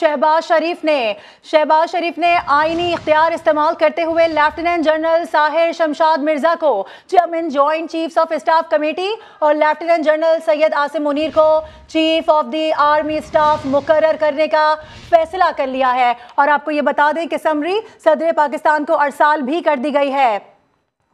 शहबाज शरीफ ने शहबाज शरीफ ने आईनी इख्तियार इस्तेमाल करते हुए लेफ्टिनेंट जनरल साहिर शमशाद मिर्जा को chairman joint chiefs of staff committee और लेफ्टिनेंट जनरल सैयद आसिम मुनीर को chief of the army staff मुकर करने का फैसला कर लिया है और आपको ये बता दें कि समरी सदर पाकिस्तान को अरसाल भी कर दी गई है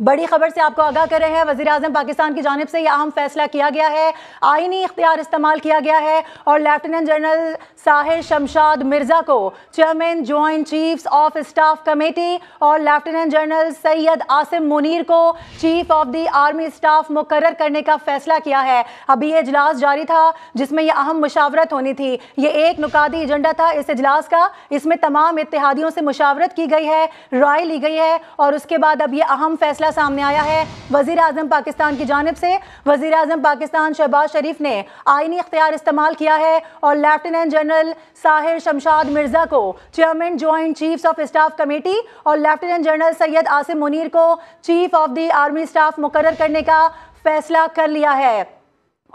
बड़ी खबर से आपको आगाह कर रहे हैं वजी अजम पाकिस्तान की जानब से यह अहम फैसला किया गया है आइनी इख्तियार इस्तेमाल किया गया है और लेफ्टिनेंट जनरल साहिर शमशाद मिर्ज़ा को chairman joint chief of staff committee और लेफ्टिनेंट जनरल सैयद आसिम मुनीर को chief of the army staff मुकर करने का फैसला किया है अभी यह इजलास जारी था जिसमें यह अहम मुशावरत होनी थी ये एक नुकादी एजेंडा था इस इजलास का इसमें तमाम इतिहादियों से मुशावरत की गई है राय ली गई है और उसके बाद अब यह अहम फैसला फैसला सामने आया है वजीर अजम पाकिस्तान की जानब से वजीर अजम पाकिस्तान शहबाज शरीफ ने आइनी अख्तियार इस्तेमाल किया है और लेफ्टिनेंट जनरल साहिर शमशाद मिर्जा को chairman joint chief of staff committee और लेफ्टिनेंट जनरल सैयद आसिम मुनीर को chief of the army staff मुकर करने का फैसला कर लिया है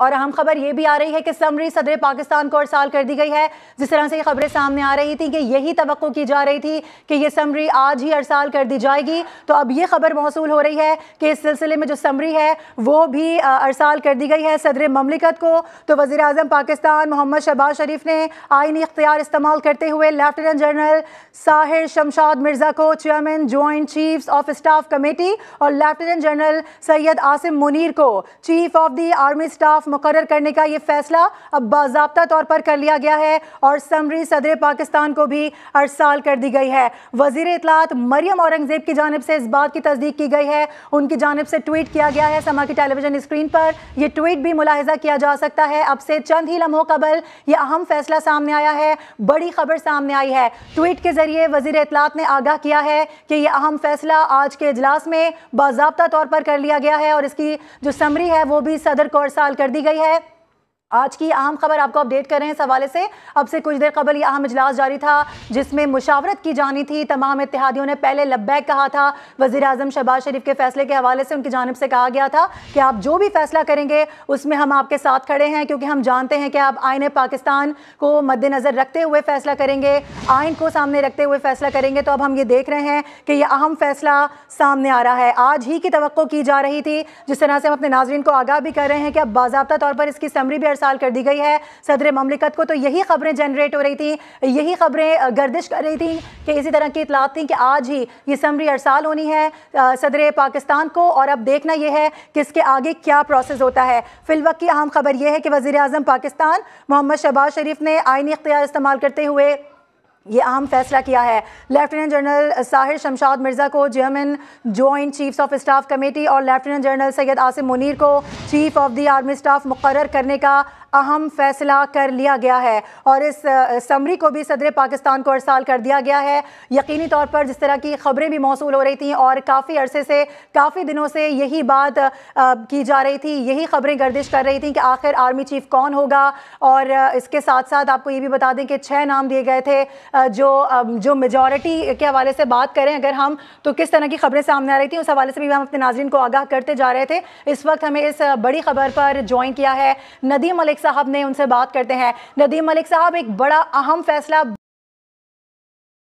और अहम खबर ये भी आ रही है कि समरी सदर पाकिस्तान को अरसाल कर दी गई है जिस तरह से ये खबरें सामने आ रही थी कि यही तो की जा रही थी कि यह समरी आज ही अरसाल कर दी जाएगी तो अब यह खबर मौसू हो रही है कि इस सिलसिले में जो समरी है वो भी अरसाल कर दी गई है सदर ममलिकत को तो वजी अजम पाकिस्तान मोहम्मद शहबाज शरीफ ने आइनी इख्तियार इस्तेमाल करते हुए लेफ्टिनेंट जनरल साहिर शमशाद मिर्ज़ा को chairman joint chief of staff committee और लेफ्टिनेंट जनरल सैयद आसिम मुनर को chief of the army staff खिलाफ मुकर करने का ये फैसला अब बाबा तौर पर कर लिया गया है और समरी सदर पाकिस्तान को भी अरसाल कर दी गई है वजीर इतलात मरियम औरंगजेब की जानब से इस बात की तस्दीक की गई है उनकी जानब से ट्वीट किया गया है समा की टेलीविजन स्क्रीन पर यह ट्वीट भी मुलाहजा किया जा सकता है अब से चंद ही लम्हों कबल यह अहम फैसला सामने आया है बड़ी खबर सामने आई है ट्वीट के जरिए वजीर इतलात ने आगाह किया है कि यह अहम फैसला आज के इजलास में बाबा तौर पर कर लिया गया है और इसकी जो समरी है वो भी सदर को अरसाल कर दी गई है आज की अहम खबर आपको अपडेट कर रहे हैं इस हवाले से अब से कुछ देर कबल यह अहम इजलास जारी था जिसमें मुशावरत की जानी थी तमाम इतिहादियों ने पहले लब्बैक कहा था वजी अजम शहबाज शरीफ के फैसले के हवाले से उनकी जानब से कहा गया था कि आप जो भी फैसला करेंगे उसमें हम आपके साथ खड़े हैं क्योंकि हम जानते हैं कि आप आइन पाकिस्तान को मद्देनज़र रखते हुए फैसला करेंगे आइन को सामने रखते हुए फैसला करेंगे तो अब हम ये देख रहे हैं कि यह अहम फैसला सामने आ रहा है आज ही की तो की जा रही थी जिस तरह से हम अपने नाजरन को आगाह भी कर रहे हैं कि अब बाबा तौर पर इसकी समरी भी साल कर दी गई है सदर ममलिकत को तो यही खबरें जनरेट हो रही थी यही खबरें गर्दिश कर रही थी कि इसी तरह की इतलात थी कि आज ही ये समरी अरसाल होनी है सदर पाकिस्तान को और अब देखना यह है कि इसके आगे क्या प्रोसेस होता है फिलवक की अहम खबर यह है कि वजी अजम पाकिस्तान मोहम्मद शहबाज शरीफ ने आइनी इख्तियार इस्तेमाल करते हुए ये अहम फैसला किया है लेफ्टिनेंट जनरल साहिर शमशाद मिर्ज़ा को chairman joint chiefs of staff committee और लेफ्टिनेंट जनरल सैयद आसिम मुनीर को chief of the army staff मुकर करने का अहम फैसला कर लिया गया है और इस समरी को भी सदर पाकिस्तान को अरसाल कर दिया गया है यकीनी तौर पर जिस तरह की खबरें भी मौसू हो रही थी और काफ़ी अरसे से काफ़ी दिनों से यही बात की जा रही थी यही खबरें गर्दिश कर रही थी कि आखिर आर्मी चीफ कौन होगा और इसके साथ साथ आपको ये भी बता दें कि छः नाम दिए गए थे जो जो मेजोरिटी के हवाले से बात करें अगर हम तो किस तरह की खबरें सामने आ रही थी उस हवाले से भी हम अपने नाजरन को आगाह करते जा रहे थे इस वक्त हमें इस बड़ी खबर पर ज्वाइन किया है नदीम मलिक साहब ने उनसे बात करते हैं नदीम मलिक साहब एक बड़ा अहम फैसला